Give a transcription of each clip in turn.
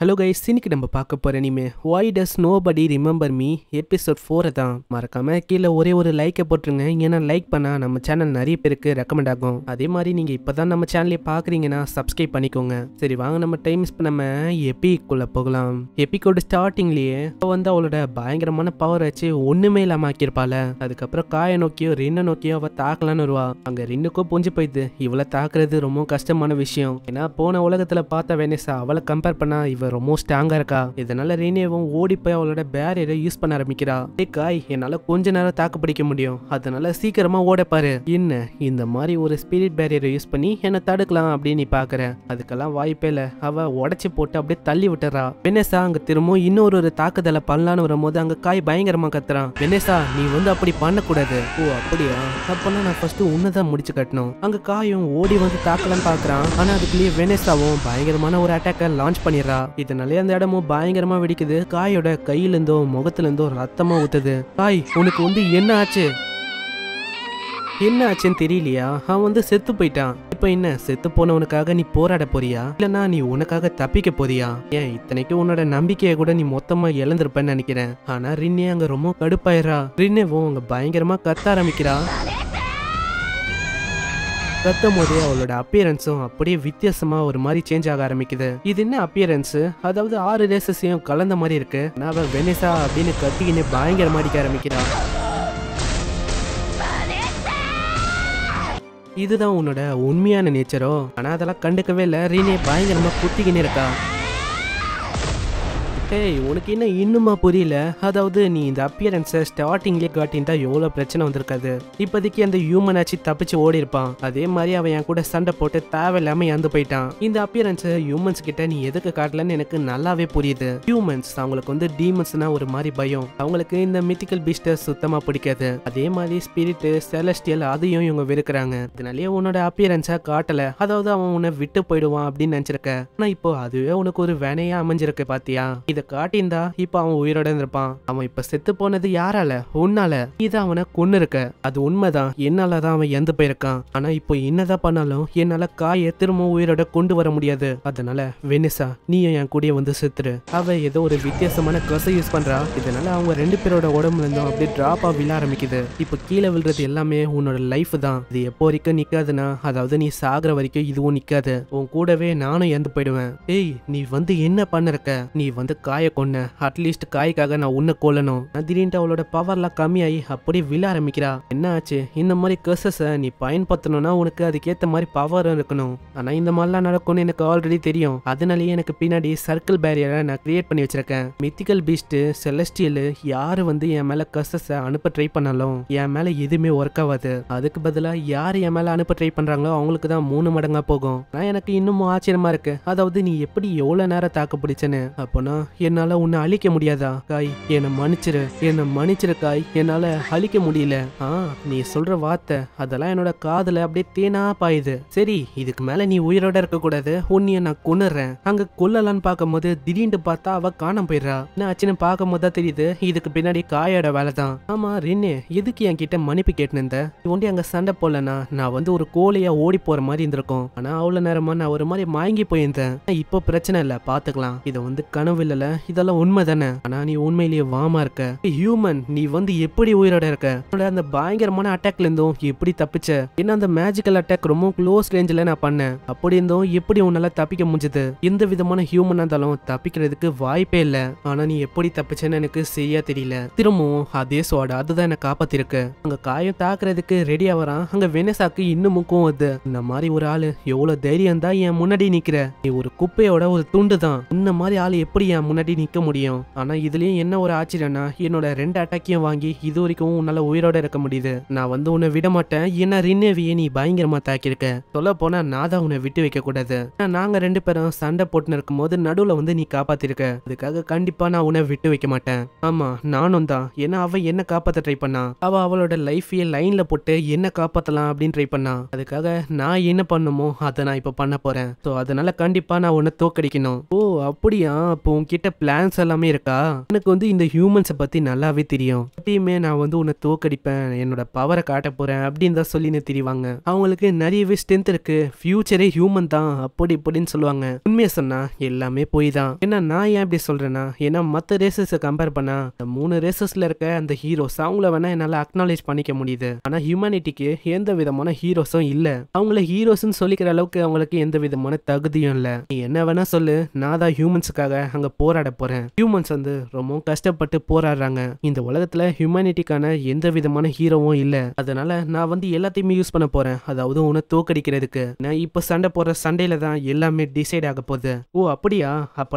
hello guys இன்னைக்கு நம்ம பார்க்க போகிற இனிமே why does nobody remember me episode ஃபோரை தான் மறக்காமல் கீழே ஒரே ஒரு லைக்கை போட்டுருங்க ஏன்னா லைக் பண்ணால் நம்ம சேனல் நிறைய பேருக்கு ரெக்கமெண்ட் ஆகும் அதே மாதிரி நீங்கள் இப்போ தான் நம்ம சேனலே பார்க்குறீங்கன்னா சப்ஸ்கிரைப் பண்ணிக்கோங்க சரி வாங்க நம்ம டைம் இப்போ நம்ம எபிக்குள்ளே போகலாம் எபிக்கோட ஸ்டார்டிங்லேயே இப்போ வந்து அவளோட பயங்கரமான பவர் வச்சு ஒன்றுமே இல்லாமல் ஆக்கியிருப்பாள் அதுக்கப்புறம் காயை நோக்கியோ ரெண்டை நோக்கியோ அவள் தாக்கலான்னு வருவா அங்கே ரெண்டுக்கும் புஞ்சு போயிடுது இவளை தாக்குறது ரொம்ப கஷ்டமான விஷயம் ஏன்னா போன உலகத்தில் பார்த்த வேணேசா அவளை கம்பேர் பண்ணால் இவ ரொம்ப ஸ்ட்ராங்காக இருக்கா இதனால ரீனியவும் ஓடி போய் அவளோட பேரியரை யூஸ் பண்ண ஆரம்பிக்கிறா டே காய் என்னால் கொஞ்ச நேரம் தாக்கு பிடிக்க முடியும் அதனால சீக்கிரமாக ஓடப்பாரு என்ன இந்த மாதிரி ஒரு ஸ்பிரிட் பேரியரை யூஸ் பண்ணி என்னை தடுக்கலாம் அப்படின்னு நீ பாக்குற அதுக்கெல்லாம் வாய்ப்பே இல்லை அவள் உடச்சி போட்டு அப்படியே தள்ளி விட்டுறா வெனேசா அங்கே திரும்பவும் இன்னொரு ஒரு தாக்குதலை பண்ணலான்னு வரும்போது அங்கே காய் பயங்கரமாக கத்துறான் வெனேசா நீ வந்து அப்படி பண்ணக்கூடாது ஓ அப்படியா அப்போல்லாம் நான் ஃபர்ஸ்ட் உன்னதான் முடிச்சு கட்டணும் அங்கே காயும் ஓடி வந்து தாக்கலான்னு பாக்குறான் ஆனால் அதுக்குள்ளேயே வெனேசாவும் பயங்கரமான ஒரு அட்டாக்கை லான்ச் பண்ணிடுறா இதனாலே அந்த இடமும் பயங்கரமா வெடிக்குது காயோட முகத்துல முகத்துலேருந்தோ ரத்தமா ஊத்துது காய் உனக்கு வந்து என்ன ஆச்சு என்ன ஆச்சுன்னு தெரியலையா அவன் வந்து செத்து போயிட்டான் இப்போ என்ன செத்து போனவனுக்காக நீ போராட போறியா இல்லனா நீ உனக்காக தப்பிக்க போறியா ஏன் இத்தனைக்கு உன்னோட நம்பிக்கையை கூட நீ மொத்தமா இழந்திருப்பேன்னு நினைக்கிறேன் ஆனா ரின்னே அங்க ரொம்ப கடுப்பாயிரா ரின்னேவும் அங்க பயங்கரமா கத்த ஆரம்பிக்கிறா கத்தும் போதே அவளோட அப்பியரன்ஸும் அப்படியே வித்தியாசமா ஒரு மாதிரி சேஞ்ச் ஆக ஆரம்பிக்குது இது என்ன அப்பியரன்ஸ் அதாவது ஆறு ரேசஸையும் கலந்த மாதிரி இருக்கு நான் வெனிசா அப்படின்னு கத்திக்கினு பயங்கர மாதிரி ஆரம்பிக்கிறான் இதுதான் உன்னோட உண்மையான நேச்சரோ ஆனா அதெல்லாம் கண்டுக்கவே இல்லை ரீனே பயங்கரமா குத்திக்கின்னு இருக்கா ஏய் உனக்கு என்ன இன்னுமா புரியல அதாவது நீ இந்த அப்பியரன்ஸை ஸ்டார்டிங்லேயே தான் எவ்வளோ பிரச்சனை வந்திருக்காது இப்போதைக்கு அந்த ஹியூமன் ஆச்சு தப்பிச்சு ஓடி இருப்பான் அதே மாதிரி அவன் என் கூட சண்டை போட்டு தேவையில்லாம இறந்து போயிட்டான் இந்த அப்பியரன்ஸை ஹியூமன்ஸ் கிட்ட நீ எதுக்கு காட்டலன்னு எனக்கு நல்லாவே புரியுது ஹியூமன்ஸ் அவங்களுக்கு வந்து டீமன்ஸ்னா ஒரு மாதிரி பயம் அவங்களுக்கு இந்த மித்திக்கல் பீஸ்டர் சுத்தமாக பிடிக்காது அதே மாதிரி ஸ்பிரிட்டு செலஸ்டியல் அதையும் இவங்க வெறுக்கிறாங்க இதனாலேயே உன்னோட அப்பியரன்ஸாக காட்டலை அதாவது அவன் உன்னை விட்டு போயிடுவான் அப்படின்னு நினச்சிருக்க ஆனால் இப்போ அதுவே உனக்கு ஒரு வேனையாக அமைஞ்சிருக்கு பாத்தியா இதை காட்டியிருந்தா இப்ப அவன் உயிரோட இருப்பான் அவன் இப்ப செத்து போனது யாரால உன்னால நீதான் அவனை கொன்னு இருக்க அது உண்மைதான் என்னாலதான் அவன் இறந்து போயிருக்கான் ஆனா இப்போ என்னதான் பண்ணாலும் என்னால காய திரும்ப உயிரோட கொண்டு வர முடியாது அதனால வெனிசா நீயும் என் கூடிய வந்து செத்துரு அவ ஏதோ ஒரு வித்தியாசமான கசை யூஸ் பண்றா இதனால அவங்க ரெண்டு பேரோட உடம்புல இருந்தும் அப்படியே டிராப் ஆ விழ ஆரம்பிக்குது இப்ப கீழே விழுறது எல்லாமே உன்னோட லைஃப் தான் இது எப்போ வரைக்கும் நிக்காதுன்னா அதாவது நீ சாகுற வரைக்கும் இதுவும் நிக்காது உன் கூடவே நானும் இறந்து போயிடுவேன் ஏய் நீ வந்து என்ன பண்ணிருக்க நீ வந்து காயை கொன்னேன் அட்லீஸ்ட் காய்க்காக நான் உன்னை கொல்லணும் திடீர்னு அவளோட பவர்லாம் கம்மியாகி அப்படியே விழ ஆரம்பிக்கிறா என்ன ஆச்சு இந்த மாதிரி கர்சஸை நீ பயன்படுத்தணும்னா உனக்கு அதுக்கேற்ற மாதிரி பவர் இருக்கணும் ஆனால் இந்த மாதிரிலாம் நடக்கும்னு எனக்கு ஆல்ரெடி தெரியும் அதனாலேயே எனக்கு பின்னாடி சர்க்கிள் பேரியரை நான் கிரியேட் பண்ணி வச்சிருக்கேன் மித்திக்கல் பீஸ்ட்டு செலஸ்டியல் யார் வந்து என் மேலே கர்சஸை அனுப்ப ட்ரை பண்ணாலும் என் மேலே எதுவுமே ஒர்க் ஆகாது அதுக்கு பதிலாக யார் என் மேலே அனுப்ப ட்ரை பண்ணுறாங்களோ அவங்களுக்கு தான் மூணு மடங்காக போகும் நான் எனக்கு இன்னமும் ஆச்சரியமா இருக்கு அதாவது நீ எப்படி எவ்வளோ நேரம் தாக்கு பிடிச்சேன்னு அப்போனா என்னால உன்னை அழிக்க முடியாதா காய் என்னை மன்னிச்சிரு என்னை மன்னிச்சிரு காய் என்னால அழிக்க முடியல ஆ நீ சொல்ற வார்த்தை அதெல்லாம் என்னோட காதல அப்படியே தேனா பாயுது சரி இதுக்கு மேல நீ உயிரோட இருக்க கூடாது உன்னைய நான் கொண்டுறேன் அங்க கொல்லலான்னு பார்க்கும்போது திடீர்னு பார்த்தா அவ காணம் போயிடுறா என்ன ஆச்சுன்னு பார்க்கும் போது தான் தெரியுது இதுக்கு பின்னாடி காயோட வேலை தான் ஆமா ரின்னு எதுக்கு என் கிட்ட மன்னிப்பு கேட்டுன்னு ஒண்டி அங்க சண்டை போலனா நான் வந்து ஒரு கோழியா ஓடி போற மாதிரி இருந்திருக்கும் ஆனா அவ்வளவு நேரமா நான் ஒரு மாதிரி மயங்கி போயிருந்தேன் இப்போ பிரச்சனை இல்லை பாத்துக்கலாம் இதை வந்து கனவு இல்லல இதெல்லாம் உண்மை தானே ஆனா நீ உண்மையிலேயே வாமா இருக்க ஹியூமன் நீ வந்து எப்படி உயிரோட இருக்க அந்த பயங்கரமான அட்டாக்ல இருந்தும் எப்படி தப்பிச்ச ஏன்னா அந்த மேஜிக்கல் அட்டாக் ரொம்ப க்ளோஸ் ரேஞ்சில் நான் பண்ணேன் அப்படி இருந்தும் எப்படி உன்னால தப்பிக்க முடிஞ்சது எந்த விதமான ஹியூமன் இருந்தாலும் தப்பிக்கிறதுக்கு வாய்ப்பே இல்ல ஆனா நீ எப்படி தப்பிச்சேன்னு எனக்கு சரியா தெரியல திரும்பவும் அதே சோட அதுதான் என்ன காப்பாத்திருக்கு அங்க காயம் தாக்குறதுக்கு ரெடி வரான் அங்க வெனசாக்கு இன்னும் இன்னமும் கோவது இந்த மாதிரி ஒரு ஆளு எவ்வளவு தைரியம் தான் என் முன்னாடி நிக்கிற நீ ஒரு குப்பையோட ஒரு துண்டு தான் இந்த மாதிரி ஆளு எப்படி என் முன்னாடி நிற்க முடியும் ஆனால் இதுலேயும் என்ன ஒரு ஆச்சரியம்னா என்னோட ரெண்டு அட்டாக்கையும் வாங்கி இது வரைக்கும் உன்னால் உயிரோட இருக்க முடியுது நான் வந்து உன்னை விட மாட்டேன் ஏன்னா ரின்னேவியை நீ பயங்கரமாக தாக்கியிருக்க சொல்ல போனால் நான் தான் உன்னை விட்டு வைக்கக்கூடாது நாங்கள் ரெண்டு பேரும் சண்டை போட்டுன்னு இருக்கும்போது நடுவில் வந்து நீ காப்பாத்திருக்க அதுக்காக கண்டிப்பாக நான் உன்னை விட்டு வைக்க மாட்டேன் ஆமாம் நானும் தான் ஏன்னா அவள் என்ன காப்பாற்ற ட்ரை பண்ணா அவள் அவளோட லைஃபையே லைனில் போட்டு என்ன காப்பாற்றலாம் அப்படின்னு ட்ரை பண்ணா அதுக்காக நான் என்ன பண்ணுமோ அதை நான் இப்போ பண்ண போகிறேன் ஸோ அதனால கண்டிப்பாக நான் உன்னை தோக்கடிக்கணும் ஓ அப்படியா அப்போ உன்கிட்ட உங்ககிட்ட பிளான்ஸ் எல்லாமே இருக்கா எனக்கு வந்து இந்த ஹியூமன்ஸை பற்றி நல்லாவே தெரியும் எப்பயுமே நான் வந்து உன்னை தோக்கடிப்பேன் என்னோட பவரை காட்ட போகிறேன் அப்படின்னு தான் சொல்லி தெரிவாங்க அவங்களுக்கு நிறையவே ஸ்ட்ரென்த் இருக்கு ஃபியூச்சரே ஹியூமன் தான் அப்படி இப்படின்னு சொல்லுவாங்க உண்மையை சொன்னா எல்லாமே போய் தான் ஏன்னா நான் ஏன் இப்படி சொல்கிறேன்னா ஏன்னா மற்ற ரேசஸை கம்பேர் பண்ணா இந்த மூணு ரேசஸில் இருக்க அந்த ஹீரோஸ் அவங்கள வேணால் என்னால் அக்னாலேஜ் பண்ணிக்க முடியுது ஆனால் ஹியூமனிட்டிக்கு எந்த விதமான ஹீரோஸும் இல்லை அவங்கள ஹீரோஸ்ன்னு சொல்லிக்கிற அளவுக்கு அவங்களுக்கு எந்த விதமான தகுதியும் இல்லை நீ என்ன வேணால் சொல்லு நான் தான் ஹியூமன்ஸுக்காக அங்கே போ போராட போகிறேன் ஹியூமன்ஸ் வந்து ரொம்பவும் கஷ்டப்பட்டு போராடுறாங்க இந்த உலகத்தில் ஹியூமனிட்டிக்கான எந்த விதமான ஹீரோவும் இல்லை அதனால நான் வந்து எல்லாத்தையுமே யூஸ் பண்ண போகிறேன் அதாவது உன்னை தோக்கடிக்கிறதுக்கு நான் இப்போ சண்டை போகிற சண்டையில் தான் எல்லாமே டிசைட் ஆக போகுது ஓ அப்படியா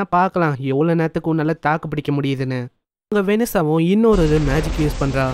நான் பார்க்கலாம் எவ்வளோ நேரத்துக்கு உன்னால் தாக்கு பிடிக்க முடியுதுன்னு உங்கள் வெனஸாவும் இன்னொரு மேஜிக் யூஸ் பண்ணுறா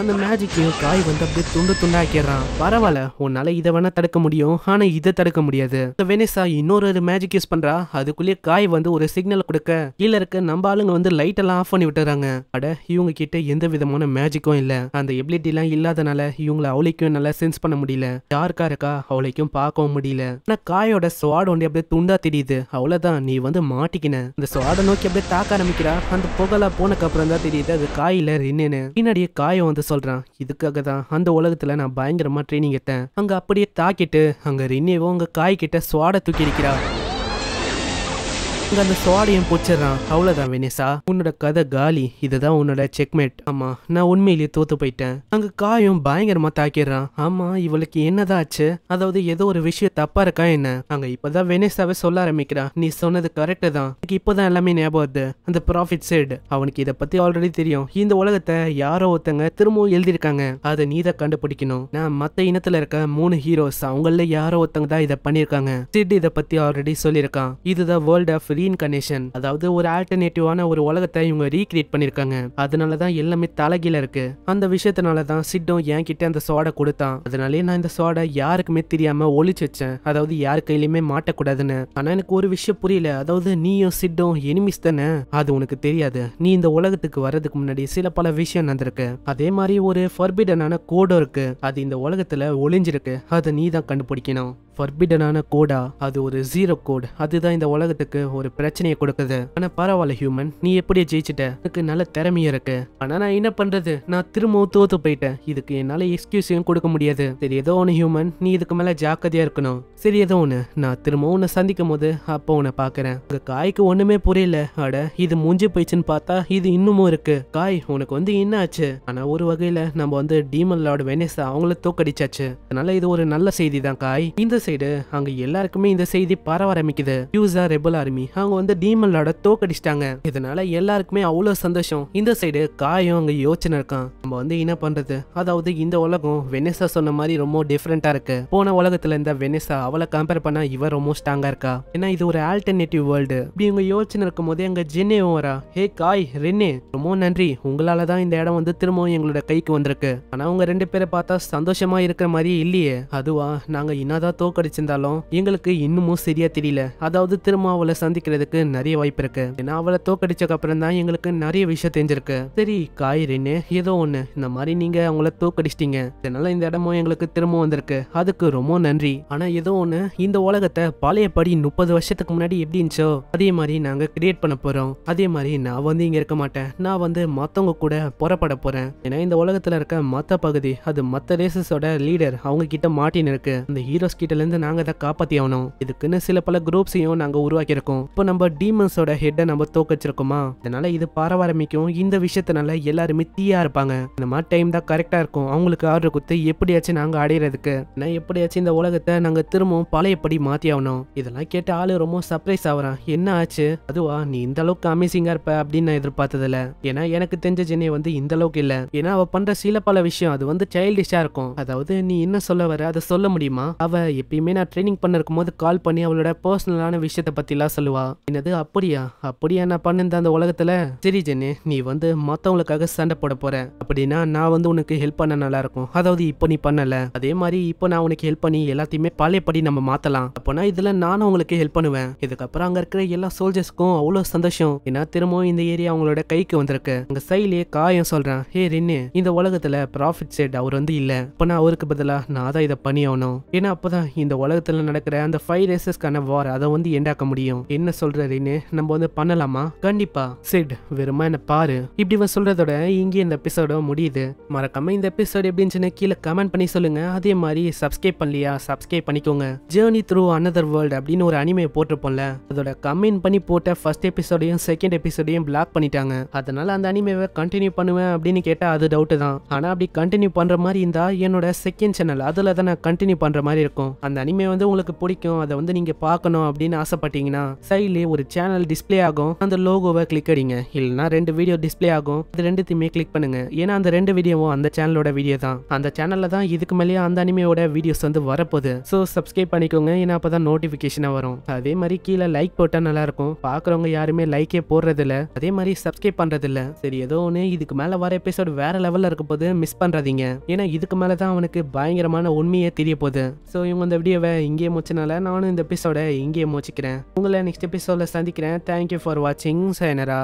அந்த மேஜிக்கையும் காய் வந்து அப்படியே துண்டு துண்டாக்கிடுறான் பரவாயில்ல உன்னால இதை வேணா தடுக்க முடியும் ஆனா இதை தடுக்க முடியாது வெனிசா இன்னொரு மேஜிக் யூஸ் பண்றா அதுக்குள்ளேயே காய் வந்து ஒரு சிக்னல் கொடுக்க கீழ இருக்க நம்ம ஆளுங்க வந்து லைட் எல்லாம் ஆஃப் பண்ணி விட்டுறாங்க அட இவங்க கிட்ட எந்த விதமான மேஜிக்கும் இல்ல அந்த எபிலிட்டி எல்லாம் இல்லாதனால இவங்களை அவளைக்கும் நல்லா சென்ஸ் பண்ண முடியல யாருக்கா இருக்கா அவளைக்கும் பார்க்கவும் முடியல ஆனா காயோட சுவாட் ஒண்டி அப்படியே துண்டா தெரியுது அவ்வளவுதான் நீ வந்து மாட்டிக்கின இந்த சுவாடை நோக்கி அப்படியே தாக்க ஆரம்பிக்கிறா அந்த புகழா போனக்கு அப்புறம் தான் தெரியுது அது காயில ரின்னு பின்னாடியே காயம் வந்து சொல்கிறான் இதுக்காக தான் அந்த உலகத்தில் நான் பயங்கரமாக ட்ரைனிங் எடுத்தேன் அங்கே அப்படியே தாக்கிட்டு அங்கே ரின்னேவோ அங்கே காய்கிட்ட சுவாட தூக்கி இருக்கிறா இங்க அந்த சுவாடையும் பிடிச்சிடறான் அவ்வளவுதான் வெனிசா உன்னோட கதை காலி இதுதான் உன்னோட செக்மேட் ஆமா நான் உண்மையிலேயே தோத்து போயிட்டேன் அங்க காயும் பயங்கரமா தாக்கிடுறான் ஆமா இவளுக்கு என்னதான் ஆச்சு அதாவது ஏதோ ஒரு விஷயம் தப்பா இருக்கா என்ன அங்க இப்பதான் வெனிசாவே சொல்ல ஆரம்பிக்கிறான் நீ சொன்னது கரெக்ட் தான் இப்பதான் எல்லாமே ஞாபகம் வருது அந்த ப்ராஃபிட் சைடு அவனுக்கு இதை பத்தி ஆல்ரெடி தெரியும் இந்த உலகத்தை யாரோ ஒருத்தங்க திரும்பவும் எழுதியிருக்காங்க அதை நீ தான் கண்டுபிடிக்கணும் நான் மத்த இனத்துல இருக்க மூணு ஹீரோஸ் அவங்கள யாரோ ஒருத்தங்க தான் இதை பண்ணிருக்காங்க சிட் இதை பத்தி ஆல்ரெடி சொல்லியிருக்கான் இதுதான் வேர்ல்ட் ஆஃப் ரீஇன்கர்னேஷன் அதாவது ஒரு ஆல்டர்னேட்டிவான ஒரு உலகத்தை இவங்க ரீக்ரியேட் பண்ணியிருக்காங்க அதனால தான் எல்லாமே தலகில இருக்கு அந்த விஷயத்தினால தான் சிட்டம் என்கிட்ட அந்த சோடை கொடுத்தான் அதனாலே நான் இந்த சோடை யாருக்குமே தெரியாம ஒழிச்சு வச்சேன் அதாவது யார் கையிலுமே மாட்டக்கூடாதுன்னு ஆனா எனக்கு ஒரு விஷயம் புரியல அதாவது நீயும் சிட்டும் எனிமிஸ் தானே அது உனக்கு தெரியாது நீ இந்த உலகத்துக்கு வர்றதுக்கு முன்னாடி சில பல விஷயம் நடந்திருக்கு அதே மாதிரி ஒரு ஃபர்பிடனான கோடும் இருக்கு அது இந்த உலகத்துல ஒளிஞ்சிருக்கு அதை நீ தான் கண்டுபிடிக்கணும் ஃபர்பிடனான கோடா அது ஒரு ஜீரோ கோட் அதுதான் இந்த உலகத்துக்கு ஒரு பிரச்சனையை கொடுக்குது ஆனா பரவாயில்ல ஹியூமன் நீ எப்படி ஜெயிச்சிட்ட எனக்கு நல்ல திறமையும் இருக்கு ஆனா நான் என்ன பண்றது நான் திரும்பவும் தோத்து போயிட்டேன் இதுக்கு என்னால எக்ஸ்கியூஸையும் கொடுக்க முடியாது சரி ஏதோ ஒன்று ஹியூமன் நீ இதுக்கு மேல ஜாக்கிரதையா இருக்கணும் சரி ஏதோ ஒன்று நான் திரும்பவும் உன்னை சந்திக்கும் போது அப்ப உன்னை பாக்குறேன் உங்க காய்க்கு ஒண்ணுமே புரியல அட இது மூஞ்சி போயிடுச்சுன்னு பார்த்தா இது இன்னமும் இருக்கு காய் உனக்கு வந்து என்ன ஆச்சு ஆனா ஒரு வகையில நம்ம வந்து டீமன் லார்டு வெனிஸ் அவங்கள தோக்கடிச்சாச்சு அதனால இது ஒரு நல்ல செய்தி தான் காய் இந்த சைடு அங்க எல்லாருக்குமே இந்த செய்தி பரவ ஆரம்பிக்குது யூசா ரெபல் ஆர்மி அவங்க வந்து டீமனோட தோக்கடிச்சிட்டாங்க இதனால எல்லாருக்குமே அவ்வளவு சந்தோஷம் இந்த சைடு காயம் அங்க யோசனை இருக்கான் நம்ம வந்து என்ன பண்றது அதாவது இந்த உலகம் வெனிசா சொன்ன மாதிரி ரொம்ப டிஃப்ரெண்டா இருக்கு போன உலகத்துல இருந்த வெனிசா அவளை கம்பேர் பண்ணா இவ ரொம்ப ஸ்ட்ராங்கா இருக்கா ஏன்னா இது ஒரு ஆல்டர்னேட்டிவ் வேர்ல்டு இப்படி இவங்க யோசனை இருக்கும் போதே அங்க ஜென்னேவும் வரா ஹே காய் ரென்னே ரொம்ப நன்றி உங்களால தான் இந்த இடம் வந்து திரும்பவும் எங்களோட கைக்கு வந்திருக்கு ஆனா உங்க ரெண்டு பேரை பார்த்தா சந்தோஷமா இருக்கிற மாதிரி இல்லையே அதுவா நாங்க என்னதான் தோ லவ் கிடைச்சிருந்தாலும் எங்களுக்கு இன்னமும் சரியா தெரியல அதாவது திரும்ப அவளை சந்திக்கிறதுக்கு நிறைய வாய்ப்பு இருக்கு ஏன்னா அவளை தோக்கடிச்சதுக்கு அப்புறம் தான் எங்களுக்கு நிறைய விஷயம் தெரிஞ்சிருக்கு சரி காயிரின்னு ஏதோ ஒண்ணு இந்த மாதிரி நீங்க அவங்கள தோக்கடிச்சிட்டீங்க இதனால இந்த இடமும் எங்களுக்கு திரும்ப வந்திருக்கு அதுக்கு ரொம்ப நன்றி ஆனா ஏதோ ஒண்ணு இந்த உலகத்தை பழைய படி முப்பது வருஷத்துக்கு முன்னாடி எப்படி இருந்துச்சோ அதே மாதிரி நாங்க கிரியேட் பண்ண போறோம் அதே மாதிரி நான் வந்து இங்க இருக்க மாட்டேன் நான் வந்து மத்தவங்க கூட புறப்பட போறேன் ஏன்னா இந்த உலகத்துல இருக்க மத்த பகுதி அது மத்த ரேசஸோட லீடர் அவங்க கிட்ட மாட்டின்னு இருக்கு அந்த ஹீரோஸ் கிட்ட இருந்து நாங்கள் தான் காப்பாற்றி ஆகணும் இதுக்குன்னு சில பல குரூப்ஸையும் நாங்கள் உருவாக்கியிருக்கோம் இப்போ நம்ம டீமன்ஸோட ஹெட்டை நம்ம தோக்கச்சிருக்கோமா அதனால இது பரவாரம்பிக்கும் இந்த விஷயத்தினால எல்லாருமே தீயா இருப்பாங்க இந்த மாதிரி டைம் தான் கரெக்டாக இருக்கும் அவங்களுக்கு ஆர்டர் கொடுத்து எப்படியாச்சும் நாங்கள் அடையிறதுக்கு நான் எப்படியாச்சும் இந்த உலகத்தை நாங்கள் திரும்பவும் பழையப்படி மாற்றி ஆகணும் இதெல்லாம் கேட்டு ஆளு ரொம்ப சர்ப்ரைஸ் ஆகிறான் என்ன ஆச்சு அதுவா நீ இந்த அளவுக்கு அமேசிங்காக இருப்ப அப்படின்னு நான் எதிர்பார்த்ததில்ல ஏன்னா எனக்கு தெரிஞ்ச ஜெனி வந்து இந்த அளவுக்கு இல்லை ஏன்னா அவள் பண்ணுற சில பல விஷயம் அது வந்து சைல்டிஷாக இருக்கும் அதாவது நீ என்ன சொல்ல வர அதை சொல்ல முடியுமா அவள் எப்பயுமே நான் ட்ரைனிங் பண்ண இருக்கும்போது கால் பண்ணி அவளோட பர்சனலான விஷயத்தை பற்றிலாம் சொல்லுவாள் என்னது அப்படியா அப்படியா நான் பண்ணிருந்த அந்த உலகத்தில் சரி ஜென்னு நீ வந்து மற்றவங்களுக்காக சண்டை போட போற அப்படின்னா நான் வந்து உனக்கு ஹெல்ப் பண்ண நல்லா இருக்கும் அதாவது இப்போ நீ பண்ணல அதே மாதிரி இப்போ நான் உனக்கு ஹெல்ப் பண்ணி எல்லாத்தையுமே பழையப்படி நம்ம மாற்றலாம் அப்போனா இதில் நானும் உங்களுக்கு ஹெல்ப் பண்ணுவேன் இதுக்கப்புறம் அங்கே இருக்கிற எல்லா சோல்ஜர்ஸ்க்கும் அவ்வளோ சந்தோஷம் ஏன்னா திரும்பவும் இந்த ஏரியா அவங்களோட கைக்கு வந்திருக்கு அங்க சைலே காயம் சொல்கிறேன் ஹே ரின்னு இந்த உலகத்துல ப்ராஃபிட் செட் அவர் வந்து இல்லை அப்போ நான் அவருக்கு பதிலாக நான் தான் இதை பண்ணி ஆகணும் ஏன்னா அப்போதான் இந்த உலகத்தில் நடக்கிற அந்த ஃபைவ் ரேசஸ்க்கான வார் அதை வந்து எண்டாக்க முடியும் என்ன சொல்றதுன்னு நம்ம வந்து பண்ணலாமா கண்டிப்பா சிட் வெறுமா என்ன பாரு இப்படி இவன் சொல்றதோட இங்கே இந்த எபிசோட முடியுது மறக்காம இந்த எபிசோட் எப்படின்னு கீழே கமெண்ட் பண்ணி சொல்லுங்க அதே மாதிரி சப்ஸ்கிரைப் பண்ணலையா சப்ஸ்கிரைப் பண்ணிக்கோங்க ஜேர்னி த்ரூ அனதர் வேர்ல்டு அப்படின்னு ஒரு அனிமே போட்டிருப்போம்ல அதோட கமெண்ட் பண்ணி போட்ட ஃபர்ஸ்ட் எபிசோடையும் செகண்ட் எபிசோடையும் பிளாக் பண்ணிட்டாங்க அதனால அந்த அனிமேவை கண்டினியூ பண்ணுவேன் அப்படின்னு கேட்டால் அது டவுட்டு தான் ஆனால் அப்படி கண்டினியூ பண்ணுற மாதிரி இருந்தால் என்னோட செகண்ட் சேனல் அதில் தான் நான் கண்டினியூ பண்ணுற மாதிரி இருக்கும் அந்த அனிமே வந்து உங்களுக்கு பிடிக்கும் அதை வந்து நீங்கள் பார்க்கணும் அப்படின்னு ஆசைப்பட்டீங்கன்னா சைட்லேயே ஒரு சேனல் டிஸ்பிளே ஆகும் அந்த லோகோவை கிளிக் அடிங்க இல்லைன்னா ரெண்டு வீடியோ டிஸ்பிளே ஆகும் அது ரெண்டுத்தையுமே கிளிக் பண்ணுங்க ஏன்னா அந்த ரெண்டு வீடியோவும் அந்த சேனலோட வீடியோ தான் அந்த சேனலில் தான் இதுக்கு மேலேயே அந்த அனிமையோட வீடியோஸ் வந்து வரப்போகுது ஸோ சப்ஸ்கிரைப் பண்ணிக்கோங்க ஏன்னா அப்பதான் நோட்டிபிகேஷனா நோட்டிஃபிகேஷனாக வரும் அதே மாதிரி கீழே லைக் போட்டால் இருக்கும் பார்க்குறவங்க யாருமே லைக்கே போடுறதில்ல அதே மாதிரி சப்ஸ்கிரைப் பண்ணுறதில்ல சரி ஏதோ ஒன்று இதுக்கு மேலே வர எபிசோட் வேற லெவலில் இருக்க போது மிஸ் பண்றதீங்க ஏன்னா இதுக்கு மேலே தான் அவனுக்கு பயங்கரமான உண்மையே தெரிய போகுது ஸோ இவங்க இந்த வீடியோவை இங்கேயே முடிச்சனால நானும் இந்த எபிசோட இங்கேயே முடிச்சுக்கிறேன் உங்களை நெக்ஸ்ட் எபிசோட சந்திக்கிறேன் தேங்க்யூ ஃபார் வாட்சிங் சைனரா